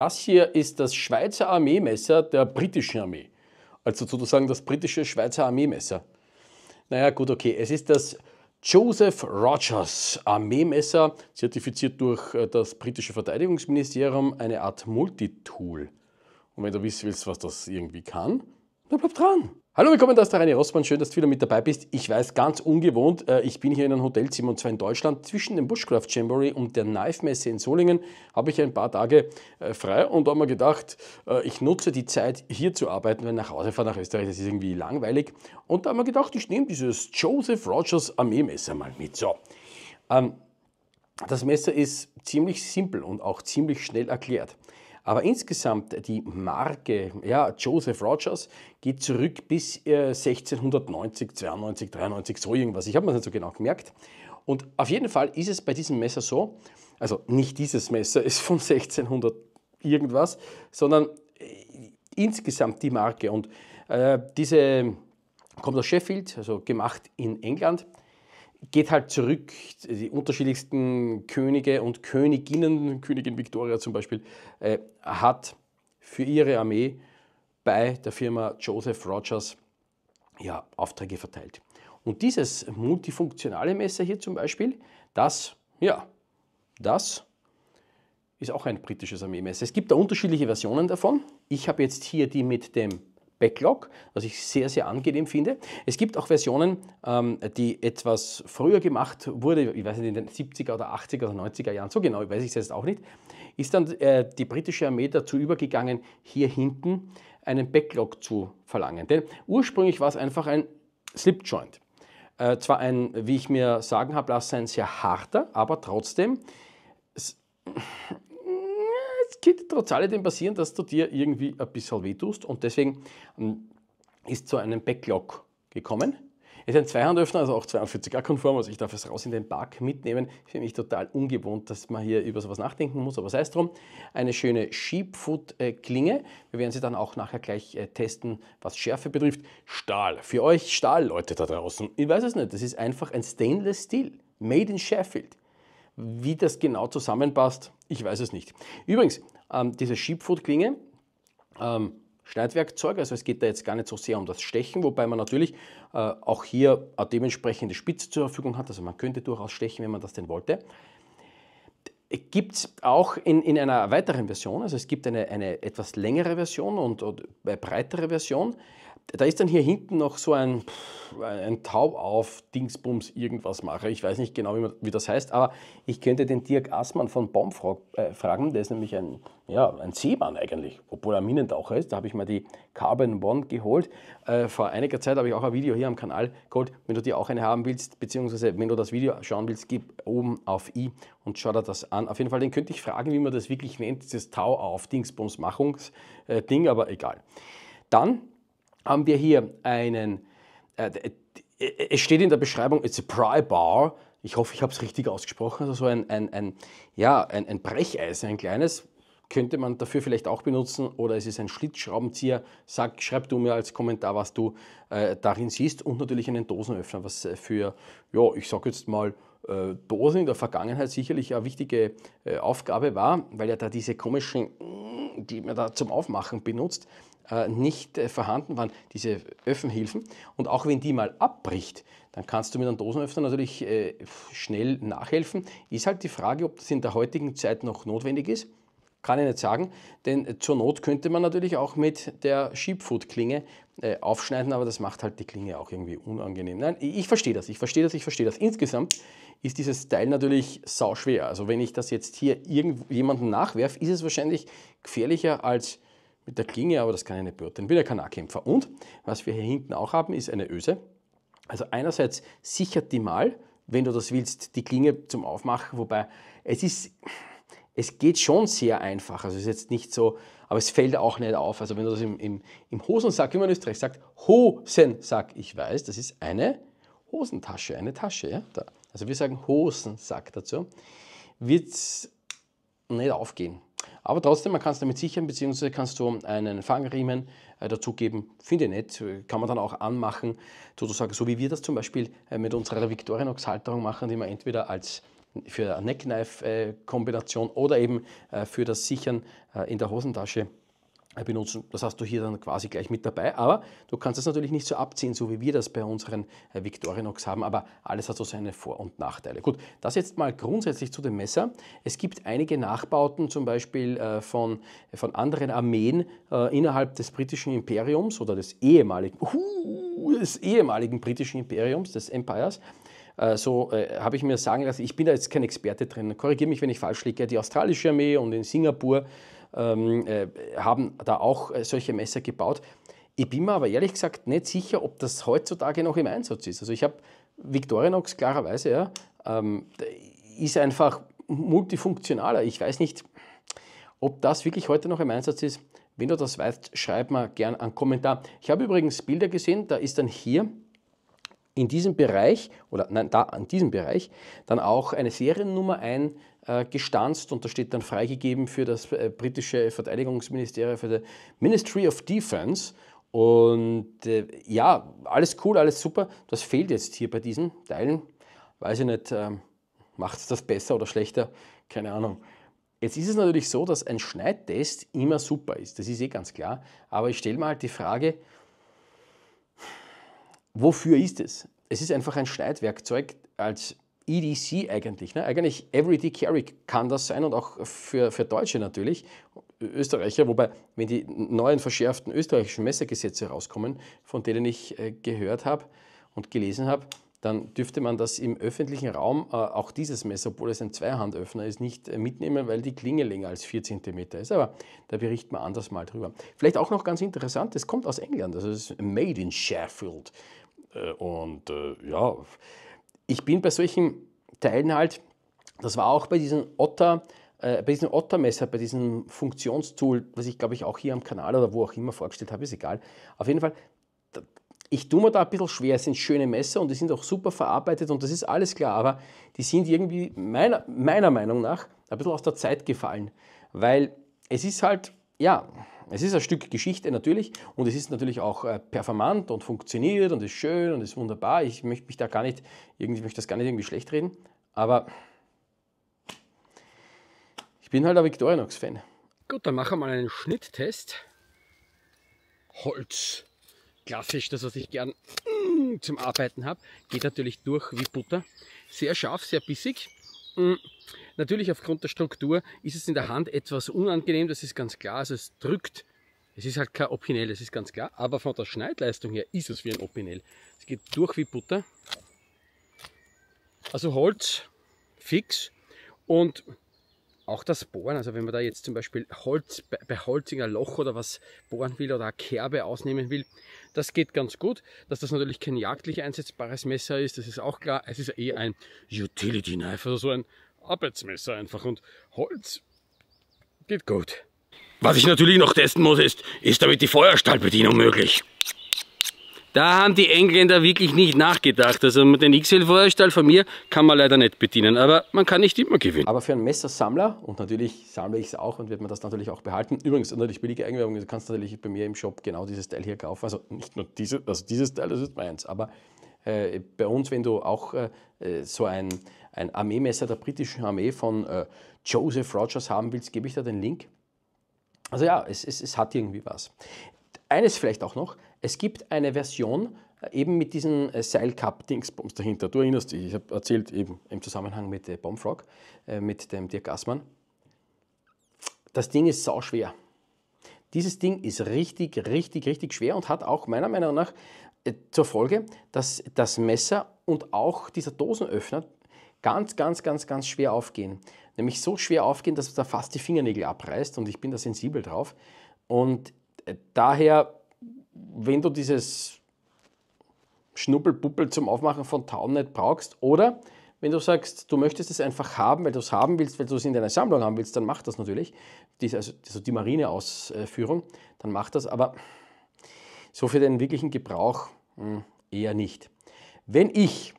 Das hier ist das Schweizer Armeemesser der britischen Armee. Also sozusagen das britische Schweizer Armeemesser. Naja, gut, okay. Es ist das Joseph Rogers Armeemesser, zertifiziert durch äh, das britische Verteidigungsministerium, eine Art Multitool. Und wenn du wissen willst, was das irgendwie kann, dann bleib dran. Hallo, willkommen, das ist der Rainer Rossmann. Schön, dass du wieder mit dabei bist. Ich weiß, ganz ungewohnt, äh, ich bin hier in einem Hotelzimmer und zwar in Deutschland. Zwischen dem Bushcraft Jamboree und der Knife Messe in Solingen habe ich ein paar Tage äh, frei und da habe mir gedacht, äh, ich nutze die Zeit hier zu arbeiten, weil nach Hause fahren nach Österreich, das ist irgendwie langweilig. Und da habe ich mir gedacht, ich nehme dieses Joseph Rogers Armeemesser mal mit. So. Ähm, das Messer ist ziemlich simpel und auch ziemlich schnell erklärt. Aber insgesamt äh, die Marke ja, Joseph Rogers geht zurück bis äh, 1690, 92, 93, so irgendwas. Ich habe mir das nicht so genau gemerkt. Und auf jeden Fall ist es bei diesem Messer so, also nicht dieses Messer ist von 1600 irgendwas, sondern äh, insgesamt die Marke. Und äh, diese kommt aus Sheffield, also gemacht in England geht halt zurück, die unterschiedlichsten Könige und Königinnen, Königin Victoria zum Beispiel, äh, hat für ihre Armee bei der Firma Joseph Rogers ja, Aufträge verteilt. Und dieses multifunktionale Messer hier zum Beispiel, das, ja, das ist auch ein britisches Armeemesser. Es gibt da unterschiedliche Versionen davon. Ich habe jetzt hier die mit dem Backlog, was ich sehr, sehr angenehm finde. Es gibt auch Versionen, ähm, die etwas früher gemacht wurde, ich weiß nicht, in den 70er oder 80er oder 90er Jahren, so genau weiß ich es jetzt auch nicht, ist dann äh, die britische Armee dazu übergegangen, hier hinten einen Backlog zu verlangen. Denn ursprünglich war es einfach ein Slipjoint. Äh, zwar ein, wie ich mir sagen habe lassen, ein sehr harter, aber trotzdem wird trotz alledem passieren, dass du dir irgendwie ein bisschen wehtust und deswegen hm, ist zu einem Backlog gekommen. Es ist ein Zweihandöffner, also auch 42a-konform, also ich darf es raus in den Park mitnehmen. Ist für mich total ungewohnt, dass man hier über sowas nachdenken muss, aber sei es drum. Eine schöne Sheepfoot-Klinge. Wir werden sie dann auch nachher gleich äh, testen, was Schärfe betrifft. Stahl, für euch Stahl, Leute da draußen. Ich weiß es nicht, das ist einfach ein Stainless Steel, made in Sheffield. Wie das genau zusammenpasst, ich weiß es nicht. Übrigens, ähm, diese Sheepfoot-Klinge. Ähm, Schneidwerkzeug, also es geht da jetzt gar nicht so sehr um das Stechen, wobei man natürlich äh, auch hier eine dementsprechende Spitze zur Verfügung hat, also man könnte durchaus stechen, wenn man das denn wollte. Gibt es auch in, in einer weiteren Version, also es gibt eine, eine etwas längere Version und, und eine äh, breitere Version, da ist dann hier hinten noch so ein, ein auf dingsbums irgendwas mache. Ich weiß nicht genau, wie, man, wie, das heißt, aber ich könnte den Dirk Assmann von Baumfrog äh, fragen. Der ist nämlich ein, ja, ein Seemann eigentlich, obwohl er Minentaucher ist. Da habe ich mal die Carbon One geholt. Äh, vor einiger Zeit habe ich auch ein Video hier am Kanal geholt. Wenn du dir auch eine haben willst, beziehungsweise wenn du das Video schauen willst, gib oben auf i und schau dir das an. Auf jeden Fall, den könnte ich fragen, wie man das wirklich nennt, dieses Tau auf dingsbums machungs äh, ding aber egal. Dann haben wir hier einen, äh, äh, äh, es steht in der Beschreibung, it's a pry bar. Ich hoffe, ich habe es richtig ausgesprochen. Also so ein, ein, ein, ja, ein, ein Brecheisen, ein kleines, könnte man dafür vielleicht auch benutzen oder es ist ein Schlitzschraubenzieher. Sag, schreib du mir als Kommentar, was du äh, darin siehst und natürlich einen Dosenöffner, was äh, für, ja, ich sage jetzt mal, Dosen äh, in der Vergangenheit sicherlich eine wichtige äh, Aufgabe war, weil ja da diese komischen, mm, die man da zum Aufmachen benutzt, äh, nicht vorhanden waren, diese Öffenhilfen. Und auch wenn die mal abbricht, dann kannst du mit einem Dosenöffner natürlich schnell nachhelfen. Ist halt die Frage, ob das in der heutigen Zeit noch notwendig ist. Kann ich nicht sagen, denn zur Not könnte man natürlich auch mit der Sheepfoot-Klinge äh, aufschneiden, aber das macht halt die Klinge auch irgendwie unangenehm. Nein, ich verstehe das, ich verstehe das, ich verstehe das. Insgesamt ist dieses Teil natürlich sau schwer. Also wenn ich das jetzt hier irgendjemandem nachwerfe, ist es wahrscheinlich gefährlicher als mit der Klinge, aber das kann ich nicht beurteilen. Bin ja kein Nahkämpfer. Und was wir hier hinten auch haben, ist eine Öse. Also einerseits sichert die mal, wenn du das willst, die Klinge zum Aufmachen, wobei es ist es geht schon sehr einfach. Also es ist jetzt nicht so, aber es fällt auch nicht auf. Also wenn du das im, im, im Hosensack, wie man in Österreich sagt, Hosensack, ich weiß, das ist eine Hosentasche, eine Tasche. Ja? Da. Also wir sagen Hosensack dazu, wird es nicht aufgehen. Aber trotzdem, man kann es damit sichern, beziehungsweise kannst du einen Fangriemen äh, dazugeben. Finde ich nett, kann man dann auch anmachen, sozusagen, so wie wir das zum Beispiel äh, mit unserer Victorinox-Halterung machen, die man entweder als für eine Neckknife-Kombination oder eben äh, für das Sichern äh, in der Hosentasche äh, benutzen. Das hast du hier dann quasi gleich mit dabei, aber du kannst es natürlich nicht so abziehen, so wie wir das bei unseren Victorinox haben, aber alles hat so seine Vor- und Nachteile. Gut, das jetzt mal grundsätzlich zu dem Messer. Es gibt einige Nachbauten, zum Beispiel von, von anderen Armeen innerhalb des britischen Imperiums oder des ehemaligen, uh, des ehemaligen britischen Imperiums, des Empires, äh, so äh, habe ich mir sagen lassen, ich bin da jetzt kein Experte drin, korrigiere mich, wenn ich falsch liege, die australische Armee und in Singapur ähm, äh, haben da auch solche Messer gebaut. Ich bin mir aber ehrlich gesagt nicht sicher, ob das heutzutage noch im Einsatz ist. Also ich habe Victorinox klarerweise, ja, ähm, ist einfach multifunktionaler. Ich weiß nicht, ob das wirklich heute noch im Einsatz ist. Wenn du das weißt, schreib mal gern einen Kommentar. Ich habe übrigens Bilder gesehen, da ist dann hier in diesem Bereich, oder nein, da an diesem Bereich, dann auch eine Seriennummer eingestanzt äh, und da steht dann freigegeben für das äh, britische Verteidigungsministerium, für das Ministry of Defense. Und äh, ja, alles cool, alles super. Das fehlt jetzt hier bei diesen Teilen. Weiß ich nicht, ähm, macht es das besser oder schlechter? Keine Ahnung. Jetzt ist es natürlich so, dass ein Schneidtest immer super ist. Das ist eh ganz klar. Aber ich stelle mal halt die Frage, Wofür ist es? Es ist einfach ein Schneidwerkzeug als EDC eigentlich. Ne? Eigentlich Everyday Carry kann das sein und auch für, für Deutsche natürlich, Österreicher, wobei, wenn die neuen verschärften österreichischen Messergesetze rauskommen, von denen ich äh, gehört habe und gelesen habe, dann dürfte man das im öffentlichen Raum, äh, auch dieses Messer, obwohl es ein Zweihandöffner ist, nicht äh, mitnehmen, weil die Klinge länger als 4 cm ist. Aber da berichten wir anders mal drüber. Vielleicht auch noch ganz interessant, es kommt aus England, also es ist made in Sheffield. Äh, und ja, ich bin bei solchen Teilen halt, das war auch bei diesem Otter, bei diesem Ottermesser, bei diesem Funktionstool, was ich glaube ich auch hier am Kanal oder wo auch immer vorgestellt habe, ist egal. Auf jeden Fall, ich tue mir da ein bisschen schwer, es sind schöne Messer und die sind auch super verarbeitet und das ist alles klar, aber die sind irgendwie meiner, meiner Meinung nach ein bisschen aus der Zeit gefallen, weil es ist halt, ja, es ist ein Stück Geschichte natürlich und es ist natürlich auch äh, performant und funktioniert und ist schön und ist wunderbar. Ich möchte mich da gar nicht, irgendwie möchte das gar nicht irgendwie schlecht reden, aber ich bin halt ein Victorinox-Fan. Gut, dann machen wir mal einen Schnitttest. Holz klassisch das, was ich gern mm, zum Arbeiten habe. Geht natürlich durch wie Butter. Sehr scharf, sehr bissig. Mm. Natürlich aufgrund der Struktur ist es in der Hand etwas unangenehm, das ist ganz klar. Also es drückt. Es ist halt kein Opinel, das ist ganz klar. Aber von der Schneidleistung her ist es wie ein Opinel. Es geht durch wie Butter. Also Holz fix und auch das Bohren, also wenn man da jetzt zum Beispiel Holz, bei Holz in ein Loch oder was bohren will oder eine Kerbe ausnehmen will, das geht ganz gut. Dass das natürlich kein jagdlich einsetzbares Messer ist, das ist auch klar. Es ist eh ein Utility Knife, also so ein Arbeitsmesser einfach. Und Holz geht gut. Was ich natürlich noch testen muss, ist, ist damit die Feuerstahlbedienung möglich. Da haben die Engländer wirklich nicht nachgedacht. Also mit den XL-Feuerstall von mir kann man leider nicht bedienen, aber man kann nicht immer gewinnen. Aber für einen Messersammler, und natürlich sammle ich es auch und wird man das natürlich auch behalten. Übrigens, natürlich billige Eigenwerbung, du kannst natürlich bei mir im Shop genau dieses Teil hier kaufen. Also nicht nur diese, also dieses Teil, das ist meins, aber äh, bei uns, wenn du auch äh, so ein, ein Armeemesser der britischen Armee von äh, Joseph Rogers haben willst, gebe ich dir den Link. Also ja, es, es, es hat irgendwie was. Eines vielleicht auch noch, es gibt eine Version, äh, eben mit diesen äh, Seilcup-Dingsbums dahinter. Du erinnerst dich, ich habe erzählt eben im Zusammenhang mit äh, Bombfrog, mit dem Dirk Gassmann. Das Ding ist sauschwer. Dieses Ding ist richtig, richtig, richtig schwer und hat auch meiner Meinung nach zur Folge, dass das Messer und auch dieser Dosenöffner ganz, ganz, ganz, ganz schwer aufgehen. Nämlich so schwer aufgehen, dass da fast die Fingernägel abreißt und ich bin da sensibel drauf. Und daher wenn du dieses Schnuppelpuppel zum Aufmachen von Town nicht brauchst oder wenn du sagst, du möchtest es einfach haben, weil du es haben willst, weil du es in deiner Sammlung haben willst, dann mach das natürlich. Die, also, also die marine dann mach das, aber so für den wirklichen Gebrauch mh, hm, eher nicht. Wenn ich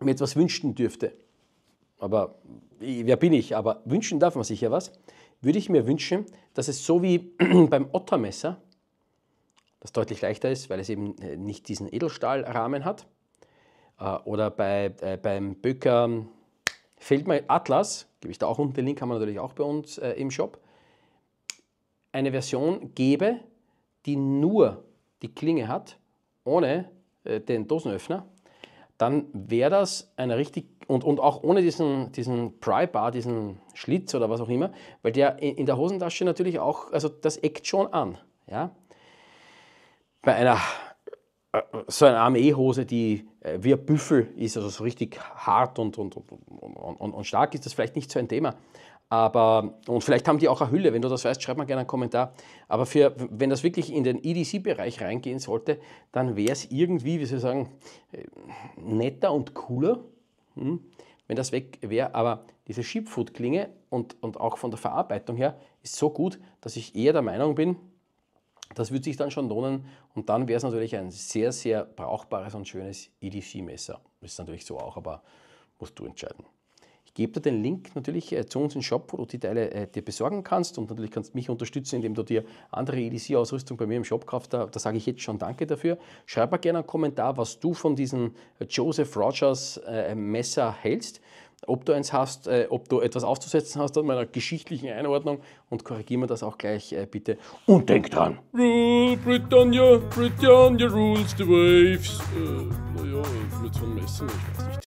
mir etwas wünschen dürfte, aber wer bin ich, aber wünschen darf man sicher was, würde ich mir wünschen, dass es so wie beim Ottermesser das deutlich leichter ist, weil es eben äh, nicht diesen Edelstahlrahmen hat. Äh, oder bei, äh, beim Böker ähm, Feldmar Atlas, gebe ich da auch unten den Link, haben wir natürlich auch bei uns äh, im Shop, eine Version gebe, die nur die Klinge hat, ohne äh, den Dosenöffner, dann wäre das eine richtig, und, und auch ohne diesen, diesen Pry-Bar, diesen Schlitz oder was auch immer, weil der in, in der Hosentasche natürlich auch, also das eckt schon an. Ja? bei einer øh, øh, so eine Armeehose, die wie øh, ein Büffel ist, also so richtig hart und, und, und, und, und stark, ist das vielleicht nicht so ein Thema. Aber, und vielleicht haben die auch eine Hülle, wenn du das weißt, schreib mal gerne einen Kommentar. Aber für, wenn das wirklich in den EDC-Bereich reingehen sollte, dann wäre es irgendwie, wie soll ich sagen, äh, netter und cooler, hm, wenn das weg wäre. Aber diese Sheepfood-Klinge und, und auch von der Verarbeitung her ist so gut, dass ich eher der Meinung bin, das würde sich dann schon lohnen und dann wäre es natürlich ein sehr, sehr brauchbares und schönes EDC-Messer. Das ist natürlich so auch, aber musst du entscheiden. Ich gebe dir den Link natürlich äh, zu uns im Shop, wo du die Teile äh, dir besorgen kannst und natürlich kannst du mich unterstützen, indem du dir andere EDC-Ausrüstung bei mir im Shop kaufst. Da, da sage ich jetzt schon Danke dafür. Schreib mal gerne einen Kommentar, was du von diesem äh, Joseph Rogers äh, Messer hältst ob du eins hast, äh, ob du etwas auszusetzen hast an meiner geschichtlichen Einordnung und korrigiere mir das auch gleich äh, bitte. Und denk dran! Rule Britannia, Britannia rules the waves. Äh, naja, mit so einem Messen, ich weiß nicht.